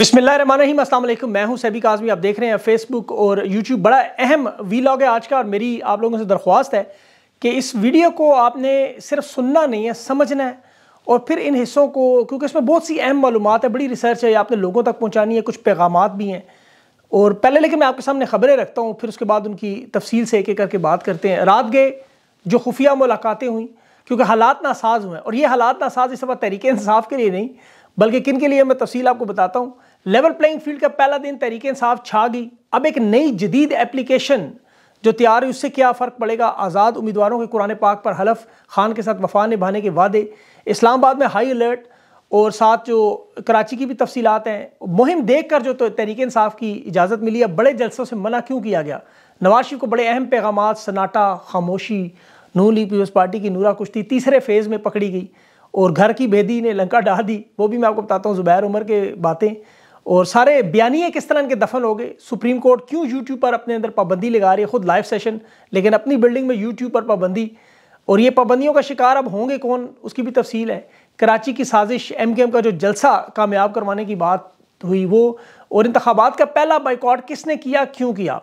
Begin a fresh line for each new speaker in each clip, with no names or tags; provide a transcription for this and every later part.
अस्सलाम वालेकुम मैं हूं सैबिक आजमी आप देख रहे हैं फेसबुक और यूट्यूब बड़ा अहम वीलॉग है आज का और मेरी आप लोगों से दरख्वास्त है कि इस वीडियो को आपने सिर्फ सुनना नहीं है समझना है और फिर इन हिस्सों को क्योंकि इसमें बहुत सी अहम मालूम है बड़ी रिसर्च है आपने लोगों तक पहुँचानी है कुछ पैगाम भी हैं और पहले लेकिन मैं आपके सामने खबरें रखता हूँ फिर उसके बाद उनकी तफसील से एक एक करके बात करते हैं रात गए जो खुफिया मुलाकातें हुई क्योंकि हालात नासाज हुए और ये हालात नासाज इस वक्त तहरीक इंसाफ के लिए नहीं बल्कि किन के लिए मैं तफसील आपको बताता हूँ लेवल प्लेइंग फील्ड का पहला दिन तरीके इंसाफ छा गई अब एक नई जदीद एप्लीकेशन जो तैयार है उससे क्या फ़र्क पड़ेगा आज़ाद उम्मीदवारों के कुरान पाक पर हलफ खान के साथ वफा निभाने के वादे इस्लामाबाद में हाई अलर्ट और साथ जो कराची की भी तफसीत हैं मुहिम देख कर जो तो तहरीक इंसाफ की इजाज़त मिली अब बड़े जलसों से मना क्यों किया गया नवाज शरीफ को बड़े अहम पैगाम सन्नाटा खामोशी नू ली पीपल्स पार्टी की नूरा कुश्ती तीसरे फेज़ में पकड़ी गई और घर की बेदी ने लंका डाल दी वो भी मैं आपको बताता हूँ ज़ुबैर उमर के बातें और सारे बयानिए किस तरह इनके दफन हो गए सुप्रीम कोर्ट क्यों यूट्यूब पर अपने अंदर पाबंदी लगा रही है खुद लाइव सेशन लेकिन अपनी बिल्डिंग में यूट्यूब पर पाबंदी और ये पाबंदियों का शिकार अब होंगे कौन उसकी भी तफसील है कराची की साजिश एम के एम का जो जलसा कामयाब करवाने की बात हुई वो और इंतबात का पहला बाइकआउट किसने किया क्यों किया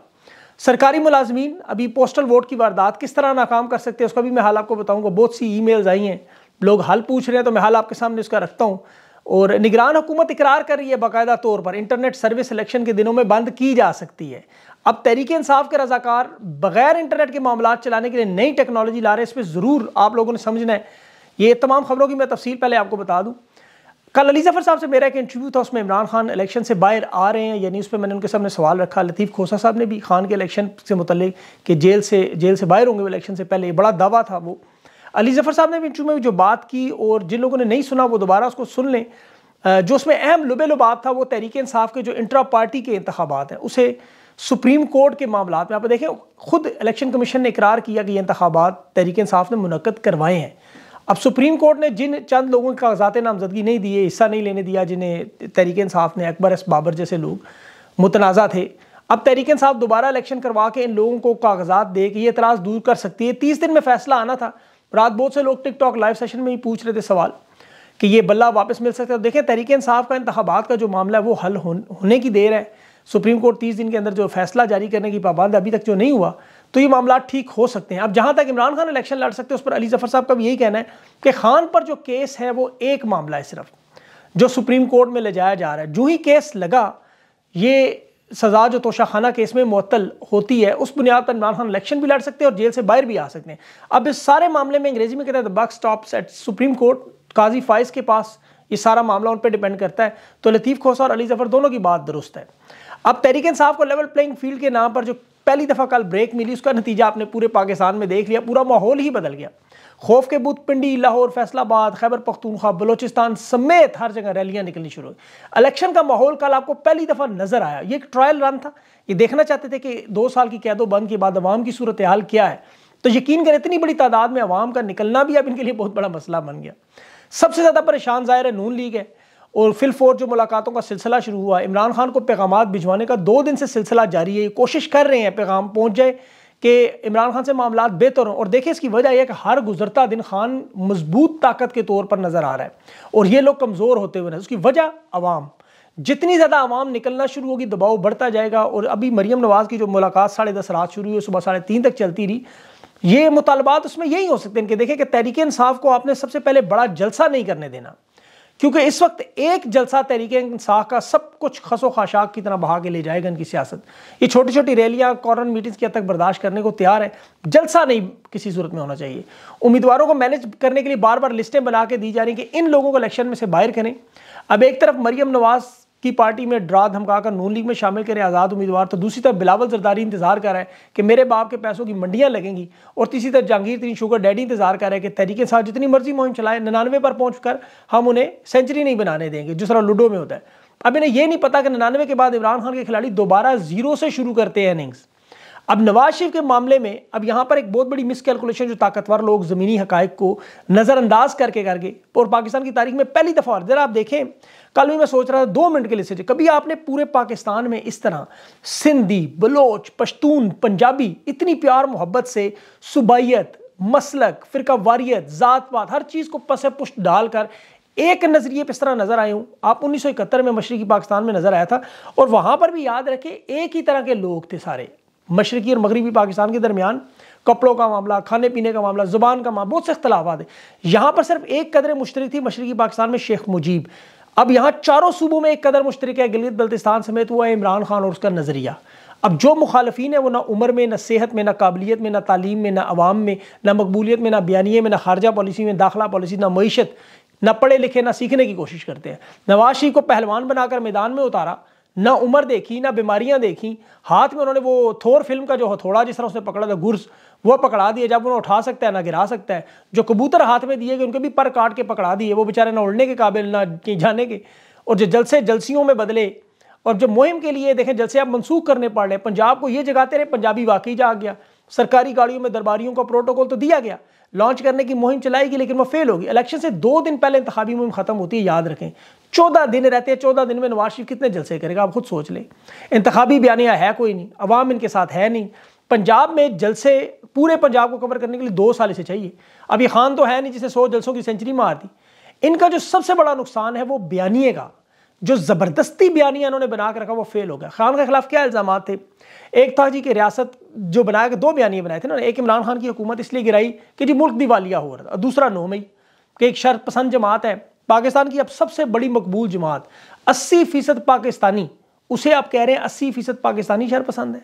सरकारी मुलाजमीन अभी पोस्टल वोट की वारदात किस तरह नाकाम कर सकते हैं उसका भी मैं हाल आपको बताऊंगा बहुत सी ईमेल्स आई हैं लोग हल पूछ रहे हैं तो मैं हाल आपके सामने उसका रखता हूँ और निगरान हुकूमत इकरार कर रही है बाकायदा तौर पर इंटरनेट सर्विस इलेक्शन के दिनों में बंद की जा सकती है अब तहरीक इंसाफ के रजाकार बगैर इंटरनेट के मामला चलाने के लिए नई टेक्नोलॉजी ला रहे हैं इस पर ज़रूर आप लोगों ने समझना है ये तमाम खबरों की मैं तफसील पहले आपको बता दूँ कल अली जफर साहब से मेरा एक इंटरव्यू था उसमें इमरान खान इलेक्शन से बाहर आ रहे हैं यानी उस पर मैंने उनके सामने सवाल रखा लतीफ़ खोसा साहब ने भी खान के इलेक्शन से मुतल कि जेल से जेल से बाहर होंगे वो इलेक्शन से पहले बड़ा दावा था वो अली जफ़र साहब ने भी इंटरव्यू में जो बात की और जिन लोगों ने नहीं सुना वो दोबारा उसको सुन लें जो उसमें अहम लुबे लुबात था वो तहरीक इंसाफ के जो इंट्रा पार्टी के इंतबात हैं उसे सुप्रीम कोर्ट के मामला में आप देखें खुद इलेक्शन कमीशन ने इकरार किया कि ये इंतबात तहरीक इंसाफ ने मुनद करवाए हैं अब सुप्रीम कोर्ट ने जिन चंद लोगों के कागजात नामजदगी नहीं दिए हिस्सा नहीं लेने दिया जिन्हें तहरीक इंसाफ ने अकबर एस बाबर जैसे लोग मुतनाज़ा थे अब तहरीक इंसाफ दोबारा इलेक्शन करवा के इन लोगों को कागजात दे के ये इतराज़ दूर कर सकती है तीस दिन में फैसला आना था रात बहुत से लोग टिकटॉक लाइव सेशन में ही पूछ रहे थे सवाल कि ये बल्ला वापस मिल सकता है तो देखें तरीके इंसाफ का इंतबात का जो मामला है वो हल होने की देर है सुप्रीम कोर्ट तीस दिन के अंदर जो फैसला जारी करने की पाबंद अभी तक जो नहीं हुआ तो ये मामला ठीक हो सकते हैं अब जहाँ तक इमरान खान इलेक्शन लड़ सकते हैं उस पर अली जफर साहब का भी यही कहना है कि खान पर जो केस है वो एक मामला है सिर्फ जो सुप्रीम कोर्ट में ले जाया जा रहा है जो ही केस लगा ये सज़ा जो तोशाखाना केस में मअतल होती है उस बुनियाद पर इमरान खान इलेक्शन भी लड़ सकते हैं और जेल से बाहर भी आ सकते हैं अब इस सारे मामले में अंग्रेजी में कहते हैं the buck stops at supreme court Qazi Faez के पास ये सारा मामला उन पर डिपेंड करता है तो लतीफ़ खोसा और अली जफर दोनों की बात दुरुस्त है अब तहरीक इंसाफ को लेवल प्लेइंग फील्ड के नाम पर जो पहली दफ़ा कल ब्रेक मिली उसका नतीजा आपने पूरे पाकिस्तान में देख लिया पूरा माहौल ही बदल गया खौफ के बुत पिंडी लाहौर फैसलाबाद खैबर पख्तूनख्वा बलोचिस्तान समेत हर जगह रैलियाँ निकलनी शुरू हुई इलेक्शन का माहौल कल आपको पहली दफ़ा नजर आया ये एक ट्रायल रन था ये देखना चाहते थे कि दो साल की कैदो बंद के बाद अवाम की सूरत हाल क्या है तो यकीन करें इतनी बड़ी तादाद में अवाम का निकलना भी अब इनके लिए बहुत बड़ा मसला बन गया सबसे ज़्यादा परेशान ज़ाहिर है नून लीग है और फिलफोर जो मुलाकातों का सिलसिला शुरू हुआ इमरान खान को पैगाम भिजवाने का दो दिन से सिलसिला जारी है ये कोशिश कर रहे हैं पैगाम पहुँच जाए कि इमरान खान से मामला बेहतर हों और देखें इसकी वजह यह कि हर गुजरता दिन खान मजबूत ताकत के तौर पर नज़र आ रहा है और ये लोग कमज़ोर होते हुए नजर उसकी वजह आवाम जितनी ज़्यादा आवाम निकलना शुरू होगी दबाव बढ़ता जाएगा और अभी मरीम नवाज़ की जो मुलाकात साढ़े दस रात शुरू हुई सुबह साढ़े तीन तक चलती रही ये मुतालबात उसमें यही हो सकते हैं कि देखें कि तहरीक इंसाफ को आपने सबसे पहले बड़ा जलसा नहीं करने देना क्योंकि इस वक्त एक जलसा तरीके इंसाफ का सब कुछ खसो खाशाक की तरह बहा के ले जाएगा इनकी सियासत ये छोटी छोटी रैलियाँ कॉर्नर मीटिंग्स की हद तक बर्दाश्त करने को तैयार है जलसा नहीं किसी सूरत में होना चाहिए उम्मीदवारों को मैनेज करने के लिए बार बार लिस्टें बना के दी जा रही कि इन लोगों को इलेक्शन में से बाहर करें अब एक तरफ मरियम नवाज़ की पार्टी में ड्रा धमकाकर नून लीग में शामिल करें आज़ाद उम्मीदवार तो दूसरी तरफ बिलावल जरदारी इंतजार कर रहा है कि मेरे बाप के पैसों की मंडियां लगेंगी और तीसरी तरफ जहांगीर तीन शुगर डैडी इंतजार कर रहे हैं कि तरीके साथ जितनी मर्जी मुहिम चलाए निन्यानवे पर पहुंचकर हम उन्हें सेंचुरी नहीं बनाने देंगे जिस तरह लूडो में होता है अब इन्हें यह नहीं पता कि निन्यानवे के बाद इमरान खान के खिलाड़ी दोबारा जीरो से शुरू करते हैं इनिंग्स अब नवाज शरीफ के मामले में अब यहाँ पर एक बहुत बड़ी मिसकैलकुलेशन जो ताकतवर लोग ज़मीनी हकायक को नज़रअंदाज करके कर गए और पाकिस्तान की तारीख में पहली दफ़ा जरा आप देखें कल भी मैं सोच रहा था दो मिनट के लिए सोचे कभी आपने पूरे पाकिस्तान में इस तरह सिंधी बलोच पश्तून पंजाबी इतनी प्यार मोहब्बत से सुबाइत मसलक फिर वारियत ज़ात पात हर चीज़ को पसे पुष्ट डालकर एक नज़रिए पर इस तरह नज़र आए हूँ आप इकहत्तर में मशरकी पाकिस्तान में नज़र आया था और वहाँ पर भी याद रखे एक ही तरह के लोग थे सारे मशरकी और मगरबी पाकिस्तान के दरमियान कपड़ों का मामला खाने पीने का मामला ज़ुबान का मामला बहुत से अख्तलाफा थे यहाँ पर सिर्फ एक कदर मुश्तरक थी मशरकी पाकिस्तान में शेख मुजीब अब यहाँ चारों सूबों में एक कदर मुश्तरक है गिलगित बल्तिस्तान समेत हुआ है इमरान खान और उसका नजरिया अब जो मुखालफी है वो ना उम्र में ना सेहत में ना काबिलियत में ना तालीम में ना आवाम में ना मकबूलियत में ना बयानिए में ना खारजा पॉलिसी में दाखिला पॉलिसी ना मीशत ना पढ़े लिखे ना सीखने की कोशिश करते हैं नवाज शरीफ को पहलवान बनाकर मैदान में उतारा ना उम्र देखी ना बीमारियां देखी हाथ में उन्होंने वो थोर फिल्म का जो हथौड़ा जिस तरह उसने पकड़ा था गुर्स वो पकड़ा दिए जब उन्हें उठा सकता है ना गिरा सकता है जो कबूतर हाथ में दिए गए उनके भी पर काट के पकड़ा दिए वो बेचारे ना उड़ने के काबिल ना कहीं जाने के और जो जलसे जलसियों में बदले और जो मुहिम के लिए देखें जलसे आप मनसूख करने पड़ रहे पंजाब को ये जगाते रहे पंजाबी वाकई जा गया सरकारी गाड़ियों में दरबारियों का प्रोटोकॉल तो दिया गया लॉन्च करने की मुहिम चलाई गई लेकिन वो फेल होगी इलेक्शन से दो दिन पहले इंतबी मुहिम खत्म होती है याद रखें चौदह दिन रहते हैं चौदह दिन में नवाज शरीफ कितने जलसे करेगा आप खुद सोच लें इंतबी बयानिया है कोई नहीं अवाम इनके साथ है नहीं पंजाब में जलसे पूरे पंजाब को कवर करने के लिए दो साल इसे चाहिए अब ये खान तो है नहीं जिसे सौ जलसों की सेंचुरी मार दी इनका जो सबसे बड़ा नुकसान है वो बयानिए का जो ज़बरदस्ती बयानिया इन्होंने बना कर रखा वो फेल हो गया खान के खिलाफ क्या इल्ज़ाम थे एक था जी कि रियासत जो बनाया गया दो बयानिए बनाए थे ना एक इमरान खान की हुकूमत इसलिए गिराई कि जी मुल्क दिवालिया हो रहा था दूसरा नो मई कि एक शर्त पसंद जमात है पाकिस्तान की अब सबसे बड़ी मकबूल जमात अस्सी फ़ीसद पाकिस्तानी उसे आप कह रहे हैं अस्सी फ़ीसद पाकिस्तानी शर पसंद है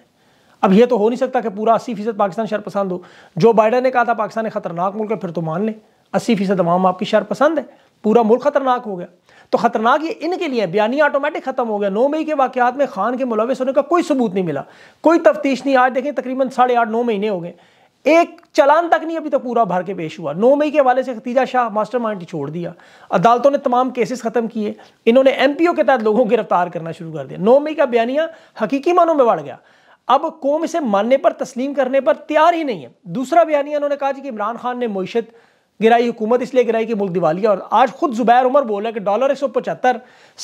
अब यह तो हो नहीं सकता कि पूरा अस्सी फीसद पाकिस्तान शहर पसंद हो जो बाइडन ने कहा था पाकिस्तान एक खतरनाक मुल्क है फिर तो मान लें अस्सी फीसद अवाम आपकी शहर पसंद है पूरा मुल्क खतरनाक हो गया तो खतरनाक ये इनके लिए बयानी ऑटोमेटिक खत्म हो गया नौ मई के वाकत में खान के मुलविस होने का कोई सबूत नहीं मिला कोई तफ्तीश नहीं आज देखें तकरीबन साढ़े आठ नौ महीने हो गए एक चलान तक नहीं अभी तक पूरा भर के पेश हुआ नौ मई के हवाले से खतीजा शाह मास्टर माइंड छोड़ दिया अदालतों ने तमाम केसेस ख़त्म किए इन्होंने एम पी ओ के तहत लोगों को गिरफ्तार करना शुरू कर दिया नौ मई का बयानिया हकीकी मानों में बढ़ गया अब कौम इसे मानने पर तस्लीम करने पर तैयार ही नहीं है दूसरा बयानिया उन्होंने कहा कि इमरान खान ने मीशत गिराई हुकूमत इसलिए गिराई कि मुल्क दिवालिया और आज खुद जुबैर उमर बोला कि डॉलर एक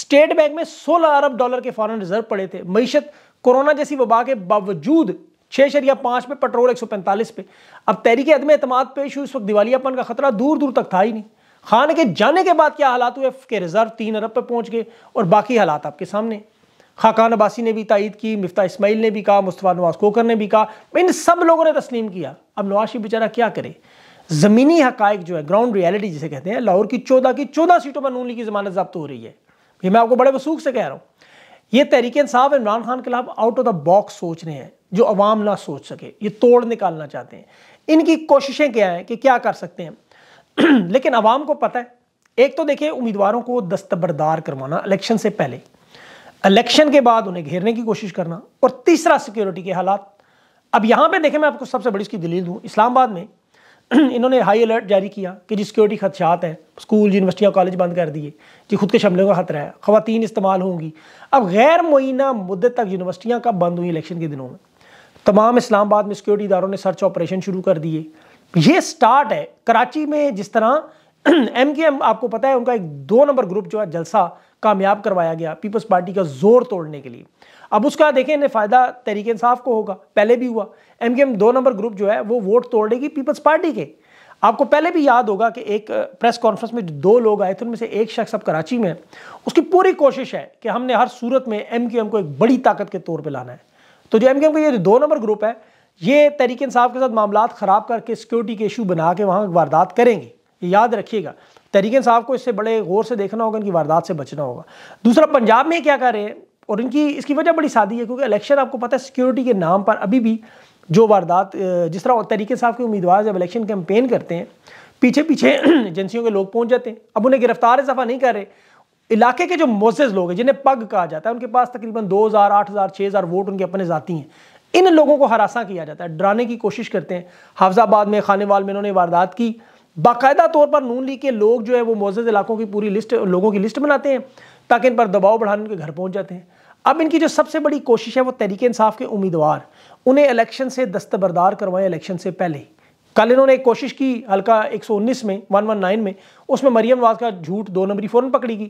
स्टेट बैंक में सोलह अरब डॉलर के फॉरन रिजर्व पड़े थे मीशत कोरोना जैसी वबा के बावजूद छः शरिया पाँच पे पेट्रोल एक सौ पैंतालीस पे अब तहरीक अदम एतम पेश हुई इस वक्त दिवालियापन का खतरा दूर दूर तक था ही नहीं खान के जाने के बाद क्या हालात हुए के रिजर्व तीन अरब पर पहुंच गए और बाकी हालात आपके सामने खाकान अबासी ने भी तायद की मिफ्ता इसमाइल ने भी कहा मुस्तफ़ा नवाज कोकर ने भी कहा इन सब लोगों ने तस्लीम किया अब नवाज शरीफ बेचारा क्या करे ज़मीनी हकायक जो है ग्राउंड रियलिटी जिसे कहते हैं लाहौर की चौदह की चौदह सीटों पर नून की जमानत जब्त हो रही है ये मैं आपको बड़े वसूख से कह रहा हूँ ये तहरीक इंसाफ इमरान खान के खिलाफ आउट ऑफ द बॉक्स सोच रहे हैं जो अवाम ना सोच सके ये तोड़ निकालना चाहते हैं इनकी कोशिशें क्या हैं कि क्या कर सकते हैं लेकिन अवाम को पता है एक तो देखिए उम्मीदवारों को दस्तबरदार करवाना इलेक्शन से पहले इलेक्शन के बाद उन्हें घेरने की कोशिश करना और तीसरा सिक्योरिटी के हालात अब यहाँ पे देखें मैं आपको सबसे बड़ी इसकी दलील दूं इस्लामाबाद में इन्होंने हाई अलर्ट जारी किया कि जी सिक्योरिटी खदशात हैं स्कूल यूनिवर्सिटियाँ कॉलेज बंद कर दिए कि खुद के शमले का खतरा है खातन इस्तेमाल होंगी अब गैर मुइना मुद्दे तक यूनिवर्सिटियाँ कब बंद हुई इलेक्शन के दिनों में तमाम इस्लामाबाद में सिक्योरिटी इदारों ने सर्च ऑपरेशन शुरू कर दिए ये स्टार्ट है कराची में जिस तरह एम के एम आपको पता है उनका एक दो नंबर ग्रुप जो है जलसा कामयाब करवाया गया पीपल्स पार्टी का जोर तोड़ने के लिए अब उसका देखें फ़ायदा तरीके इंसाफ को होगा पहले भी हुआ एम के एम दो नंबर ग्रुप जो है वो वोट तोड़ेगी पीपल्स पार्टी के आपको पहले भी याद होगा कि एक प्रेस कॉन्फ्रेंस में जो दो लोग आए थे उनमें से एक शख्स अब कराची में उसकी पूरी कोशिश है कि हमने हर सूरत में एम के एम को एक बड़ी ताकत के तौर पर लाना है तो जो एम के एम का ये दो नंबर ग्रुप है ये तरीके इंसाफ के साथ मामला ख़राब करके सिक्योरिटी के इशू बना के वहाँ वारदात करेंगे याद रखिएगा तरीके साहब को इससे बड़े गौर से देखना होगा इनकी वारदात से बचना होगा दूसरा पंजाब में क्या कर रहे हैं और इनकी इसकी वजह बड़ी सादी है क्योंकि इलेक्शन आपको पता है सिक्योरिटी के नाम पर अभी भी जो वारदात जिस तरह तरीके साहब के उम्मीदवार जब इलेक्शन कैंपेन करते हैं पीछे पीछे एजेंसियों के लोग पहुँच जाते हैं अब उन्हें गिरफ्तार इजाफा नहीं कर रहे इलाके के जो मोजेज लोग हैं जिन्हें पग कहा जाता है उनके पास तकरीबन दो हज़ार आठ हज़ार छः हज़ार वोट उनके अपने जाती हैं इन लोगों को हरासा किया जाता है डराने की कोशिश करते हैं हाफजाबाद में खानेवाल में इन्होंने वारदात की बाकायदा तौर पर नून लीग के लोग जो है वो मोजद इलाकों की पूरी लिस्ट लोगों की लिस्ट बनाते हैं ताकि इन पर दबाव बढ़ाने उनके घर पहुंच जाते हैं अब इनकी जो सबसे बड़ी कोशिश है वो तहरीक इंसाफ के उम्मीदवार उन्हें इलेक्शन से दस्तबरदार करवाएं इलेक्शन से पहले कल इन्होंने एक कोशिश की हल्का 119 में 119 में उसमें मरियम नवाज का झूठ दो नंबरी फ़ौरन पकड़ी गई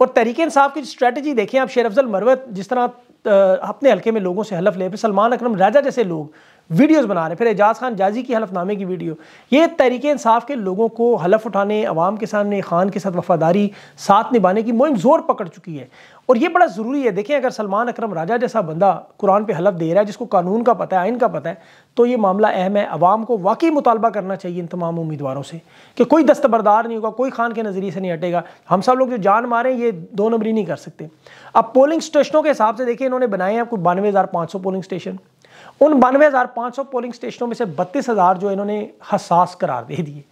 और तरीके इंसाफ की स्ट्रेटजी देखें आप शेर अफजल मरवत जिस तरह अपने हल्के में लोगों से हलफ ले सलमान अकरम राजा जैसे लोग वीडियोस बना रहे हैं फिर एजाज खान जाजी की हलफनामे की वीडियो ये तरीके इंसाफ के लोगों को हलफ उठाने आवाम के सामने खान के साथ वफादारी साथ निभाने की मुहिम जोर पकड़ चुकी है और ये बड़ा ज़रूरी है देखें अगर सलमान अकरम राजा जैसा बंदा कुरान पे हलफ दे रहा है जिसको कानून का पता है आइन का पता है तो ये मामला अहम है अवाम को वाकई मुतालबा करना चाहिए इन तमाम उम्मीदवारों से कि कोई दस्तबरदार नहीं होगा कोई खान के नज़रिए से नहीं हटेगा हम सब लोग जो जान मारें ये दो नंबरी नहीं कर सकते अब पोलिंग स्टेशनों के हिसाब से देखिए इन्होंने बनाए हैं आपको बानवे हज़ार पाँच सौ पोलिंग स्टेशन उन बानवे हज़ार पाँच सौ पोलिंग स्टेशनों में से बत्तीस हज़ार जो इन्होंने हसास करार दे दिए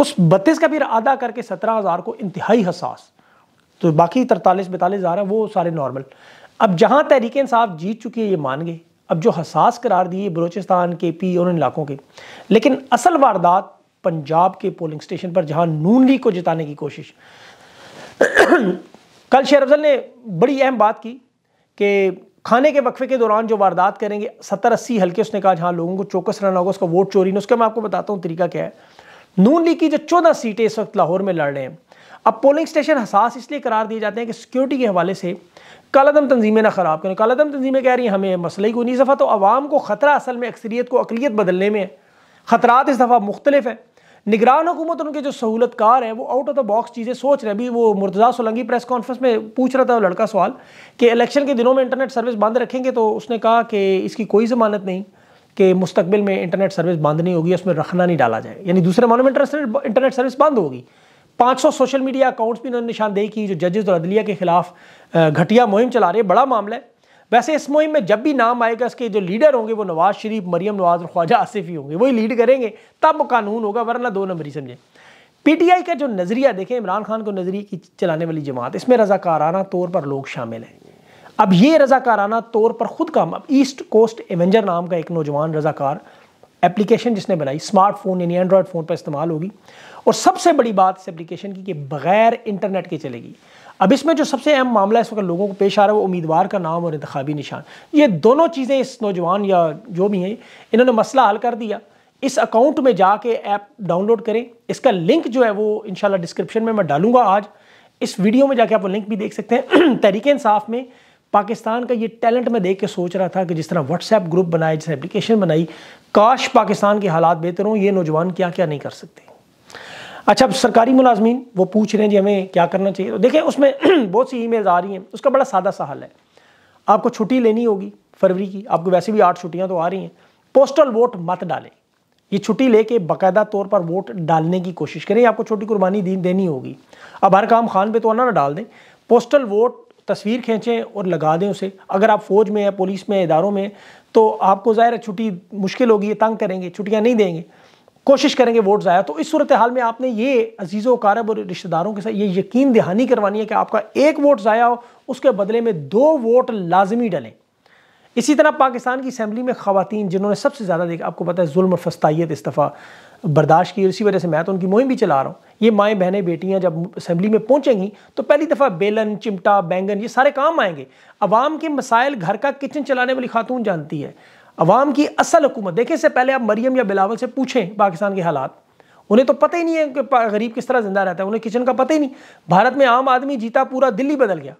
उस बत्तीस का फिर आधा करके सत्रह हज़ार को इंतहाई हसास तो बाकी तरतालीस बैतालीस हज़ार हैं वो सारे नॉर्मल अब जहाँ तहरीक इंसाफ जीत चुकी है ये मान गए अब जो हसास करार दिए बलोचिस्तान के पी और उन इलाकों के लेकिन असल वारदात पंजाब के पोलिंग स्टेशन पर जहाँ नून लीग को जिताने की कोशिश कल शेर अफजल ने बड़ी अहम बात की कि खाने के वक्फे के दौरान जो वारदात करेंगे सत्तर अस्सी हल्के उसने कहा जहाँ लोगों को चौकस रहना होगा उसका वोट चोरी ने उसका मैं आपको बताता हूँ तरीका क्या है नून लीग की जो चौदह सीटें इस वक्त लाहौर में लड़ रहे हैं अब पोलिंग स्टेशन हसास इसलिए करार दिए जाते हैं कि सिक्योरिटी के हवाले से कलदम तंजीमें ना ख़राब करें कालादम तंजीमें कह रही हैं हमें मसला ही कोई नहीं दफ़ा तो आवाम को ख़तरा असल में अक्सरीत को अकलीत बदलने में है ख़तरात इस दफ़ा मुख्तलिफ हैं निगरान हुकूमत उनके जो सहूलतकार हैं वो आउट ऑफ द बॉक्स चीज़ें सोच रहे हैं अभी वो मुर्तजा सोलंगी प्रेस कॉन्फ्रेंस में पूछ रहा था लड़का सवाल कि इलेक्शन के दिनों में इंटरनेट सर्विस बंद रखेंगे तो उसने कहा कि इसकी कोई ज़मानत नहीं कि मुस्तबिल में इंटरनेट सर्विस बंद नहीं होगी उसमें रखना नहीं डाला जाए यानी दूसरे मानों में इंटरनेट इंटरनेट सर्विस बंद होगी 500 सोशल मीडिया अकाउंट्स भी उन्होंने निशानदेही की जो जजेस और अदलिया के खिलाफ घटिया मुहिम चला रहे बड़ा मामला है वैसे इस मुहिम में जब भी नाम आएगा इसके जो लीडर होंगे वो नवाज शरीफ मरियम नवाज और ख्वाजा आसिफ ही होंगे वही लीड करेंगे तब कानून होगा वरना दो नंबर ही समझें पीटीआई का जो नज़रिया देखें इमरान खान को नज़रिए की चलाने वाली जमात इसमें रजाकाराना तौर पर लोग शामिल हैं अब ये रजाकाराना तौर पर खुद काम अब ईस्ट कोस्ट एवेंजर नाम का एक नौजवान रजाकार एप्लीकेशन जिसने बनाई स्मार्टफोन यानी एंड्रॉयड फ़ोन पर इस्तेमाल होगी और सबसे बड़ी बात इस एप्लीकेशन की कि बगैर इंटरनेट के चलेगी अब इसमें जो सबसे अहम मामला इस वक्त लोगों को पेश आ रहा है वो उम्मीदवार का नाम और इंतबी निशान ये दोनों चीज़ें इस नौजवान या जो भी हैं इन्होंने मसला हल कर दिया इस अकाउंट में जाके ऐप डाउनलोड करें इसका लिंक जो है वो इन डिस्क्रिप्शन में मैं डालूंगा आज इस वीडियो में जाके आप लिंक भी देख सकते हैं तहरीक इंसाफ में पाकिस्तान का ये टैलेंट मैं देख के सोच रहा था कि जिस तरह व्हाट्सएप ग्रुप बनाए जिस एप्लीकेशन बनाई काश पाकिस्तान के हालात बेहतर हों ये नौजवान क्या क्या नहीं कर सकते अच्छा अब सरकारी मुलाजमीन वो पूछ रहे हैं जी हमें क्या करना चाहिए तो देखें उसमें बहुत सी ईमेल्स आ रही हैं उसका बड़ा सादा सा हल है आपको छुट्टी लेनी होगी फरवरी की आपको वैसे भी आठ छुट्टियां तो आ रही हैं पोस्टल वोट मत डालें ये छुट्टी लेके बाकायदा तौर पर वोट डालने की कोशिश करें आपको छोटी कुर्बानी दी देनी होगी अब हर काम खान पर तो ना डाल दें पोस्टल वोट तस्वीर खींचें और लगा दें उसे अगर आप फौज में हैं पुलिस में इदारों में तो आपको ज़ाहिर छुट्टी मुश्किल होगी तंग करेंगे छुट्टियाँ नहीं देंगे कोशिश करेंगे वोट ज़ाया तो इस सूरत हाल में आपने ये अजीज़ कारब और रिश्तेदारों के साथ ये यकीन दहानी करवानी है कि आपका एक वोट ज़ाया हो उसके बदले में दो वोट लाजमी डलें इसी तरह पाकिस्तान की असम्बली में खातन जिन्होंने सबसे ज़्यादा देखा आपको पता है जुल्म और फस्ताइत इस्तफ़ा बर्दाश्त की इसी वजह से मैं तो उनकी मुहिम भी चला रहा हूँ ये माएँ बहनें बेटियाँ जब असम्बली में पहुँचेंगी तो पहली दफ़ा बेलन चिमटा बैंगन ये सारे काम आएंगे आवाम के मसाइल घर का किचन चलाने वाली खातून जानती है अवाम की असल हुकूमत देखें इससे पहले आप मरियम या बिलावल से पूछें पाकिस्तान के हालात उन्हें तो पता ही नहीं है कि गरीब किस तरह जिंदा रहता है उन्हें किचन का पता ही नहीं भारत में आम आदमी जीता पूरा दिल्ली बदल गया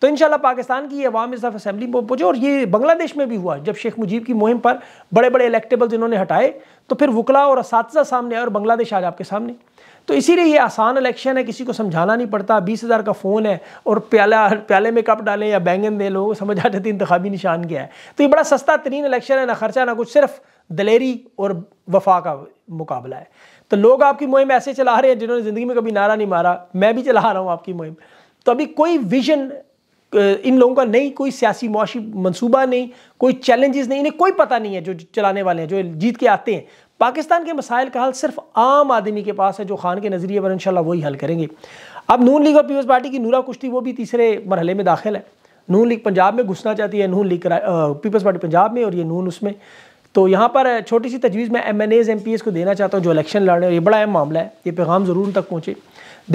तो इन पाकिस्तान की अवाम इस असम्बली में पहुंचे और ये बांग्लादेश में भी हुआ जब शेख मुजीब की मुहिम पर बड़े बड़े इलेक्टेबल्स इन्होंने हटाए तो फिर वकला और इस सामने आए और बांग्लादेश आज आपके सामने तो इसीलिए ये आसान इलेक्शन है किसी को समझाना नहीं पड़ता बीस हज़ार का फ़ोन है और प्याला प्याले में कप डालें या बैंगन दें लोगों को समझ आ जाती इंतबी निशान क्या है तो ये बड़ा सस्ता तरीन इलेक्शन है ना खर्चा ना कुछ सिर्फ दलेरी और वफा का मुकाबला है तो लोग आपकी मुहिम ऐसे चला रहे हैं जिन्होंने ज़िंदगी में कभी नारा नहीं मारा मैं भी चला रहा हूँ आपकी मुहिम तो अभी कोई विजन इन लोगों का नहीं कोई सियासी मुआशी मनसूबा नहीं कोई चैलेंजेस नहीं इन्हें कोई पता नहीं है जो चलाने वाले हैं जो जीत के आते हैं पाकिस्तान के मसाइल का हल सिर्फ आम आदमी के पास है जो खान के नज़रिए पर इंशाल्लाह वही हल करेंगे अब नून लीग और पीपल्स पार्टी की नूरा कुश्ती वो भी तीसरे मरहले में दाखिल है नून लीग पंजाब में घुसना चाहती है Noon league peoples party Punjab में और ये नून उसमें तो यहाँ पर छोटी सी तजवीज़ मैं M N As M P S को देना चाहता हूँ जो इलेक्शन लड़ रहे हैं ये बड़ा अहम मामला है ये पैगाम ज़रूर तक पहुँचे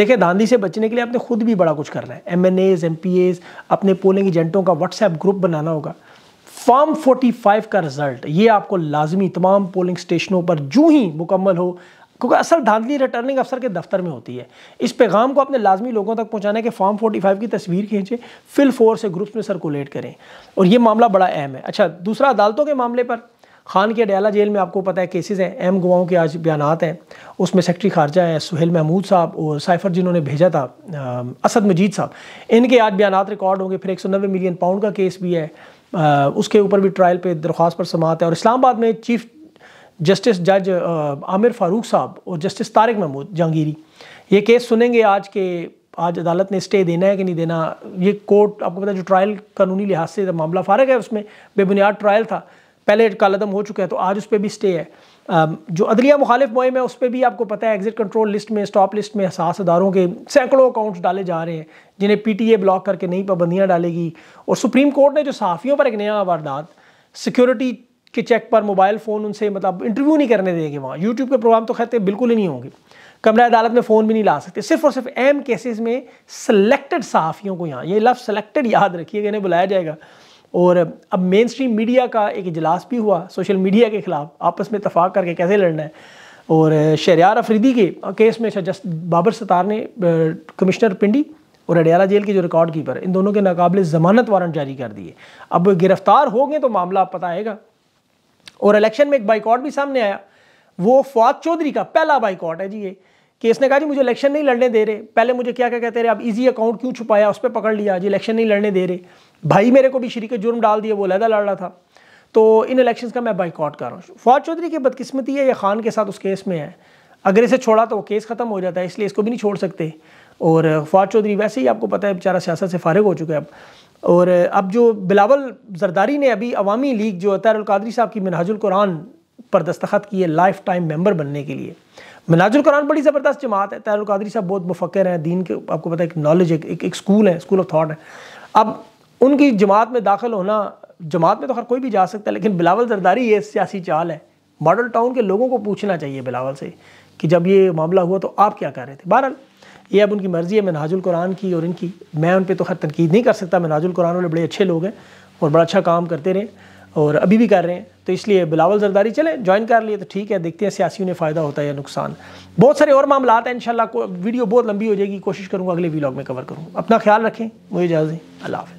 देखिए धांधी से बचने के लिए आपने खुद भी बड़ा कुछ करना है M N As M P As अपने पोलिंग एजेंटों का व्हाट्सएप ग्रुप बनाना होगा फॉर्म 45 का रिजल्ट ये आपको लाजमी तमाम पोलिंग स्टेशनों पर जूँ ही मुकम्मल हो क्योंकि असल धांधली रिटर्निंग अफसर के दफ्तर में होती है इस पैगाम को अपने लाजमी लोगों तक पहुंचाने के फॉर्म 45 की तस्वीर खींचें फिल फोर से ग्रुप्स में सर्कुलेट करें और ये मामला बड़ा अहम है अच्छा दूसरा अदालतों के मामले पर खान के अडयाला जेल में आपको पता है केसेज हैं एम गवाओं के आज बयान हैं उसमें सेक्रेटरी खारजा हैं सुहेल महमूद साहब और साइफर जिन्होंने भेजा था असद मजीद साहब इनके आज बयान रिकॉर्ड होंगे फिर एक मिलियन पाउंड का केस भी है उसके ऊपर भी ट्रायल पे दरख्वास्त पर समात है और इस्लामाबाद में चीफ जस्टिस जज आमिर फारूक साहब और जस्टिस तारिक महमूद जहांगीरी ये केस सुनेंगे आज के आज अदालत ने स्टे देना है कि नहीं देना ये कोर्ट आपको पता है जो ट्रायल कानूनी लिहाज से मामला फारग है उसमें बेबुनियाद ट्रायल था पहले कालदम हो चुका है तो आज उस पर भी स्टे है Um, जो अदलिया मुखालिफ मुहिम है उस पर भी आपको पता है एग्जिट कंट्रोल लिस्ट में स्टॉप लिस्ट में सास अदारों के सैकड़ों अकाउंट्स डाले जा रहे हैं जिन्हें पी टी ए ब्लॉक करके नई पाबंदियाँ डालेगी और सुप्रीम कोर्ट ने जो सहाफ़ियों पर एक नया वारदात सिक्योरिटी के चेक पर मोबाइल फ़ोन उनसे मतलब इंटरव्यू नहीं करने देंगे वहाँ यूट्यूब के प्रोग्राम तो खैर बिल्कुल ही नहीं होंगे कमरा अदालत में फ़ोन भी नहीं ला सकते सिर्फ और सिर्फ एम केसेज़ में सेलेक्टेड सहाफ़ियों को यहाँ ये लफ्ज़ सेलेक्टेड याद रखिएगा इन्हें बुलाया जाएगा और अब मेन स्ट्रीम मीडिया का एक इजलास भी हुआ सोशल मीडिया के ख़िलाफ़ आपस में इतफाक़ करके कैसे लड़ना है और शहरियार अफरीदी के केस में अच्छा, जस्ट बाबर सतार ने कमिश्नर पिंडी और अडियाला जेल के जो रिकॉर्ड कीपर इन दोनों के नाकबले ज़मानत वारंट जारी कर दिए अब गिरफ़्तार हो गए तो मामला आप पता आएगा और इलेक्शन में एक बाइकआउट भी सामने आया वो फवाद चौधरी का पहला बाइकआउट है जी ये कि इसने कहा जी मुझे इलेक्शन नहीं लड़ने दे रहे पहले मुझे क्या क्या कहते रहे अब इजी अकाउंट क्यों छुपाया उस पर पकड़ लिया जी इलेक्शन नहीं लड़ने दे रहे भाई मेरे को भी शरीक जुर्म डाल दिए वो लहदा लड़ रहा था तो इन इलेक्शंस का मैं बाइकआउट कर रहा हूँ फौज चौधरी की बदकिस्मती है या खान के साथ उस केस में है अगर इसे छोड़ा तो वो केस ख़त्म हो जाता है इसलिए इसको भी नहीं छोड़ सकते और फौज चौधरी वैसे ही आपको पता है बेचारा सियासत से फारग हो चुका है अब और अब जो बिलावल जरदारी ने अभी अवामी लीग जो तैरुल साहब की मिनहाजुल कुरान पर दस्तखत किए लाइफ टाइम मेम्बर बनने के लिए मिनाजुल कुरान बड़ी ज़बरदस्त जमात है तैर कादरी साहब बहुत मुफक्र हैं दीन के आपको पता है एक नॉलेज है एक, एक स्कूल है स्कूल ऑफ थाट है अब उनकी जमात में दाखिल होना जमात में तो हर कोई भी जा सकता है लेकिन बिलावल जरदारी ये सियासी चाल है मॉडल टाउन के लोगों को पूछना चाहिए बिलावल से कि जब ये मामला हुआ तो आप क्या कर रहे थे बहरहाल ये अब उनकी मर्ज़ी है मिनाजुल कुरान की और इनकी मैं उन पर तो खैर तनकीद नहीं कर सकता मिनाजुल कुरान वाले बड़े अच्छे लोग हैं और बड़ा अच्छा काम करते रहे और अभी भी कर रहे हैं तो इसलिए बिलावल जरदारी चले ज्वाइन कर लिए तो ठीक है देखते हैं सियासियों ने फ़ायदा होता है या नुकसान बहुत सारे और मामला हैं इन वीडियो बहुत लंबी हो जाएगी कोशिश करूँगा अगले वीलॉग में कवर करूँ अपना ख्याल रखें मुझे इजाज़ें अल्लाह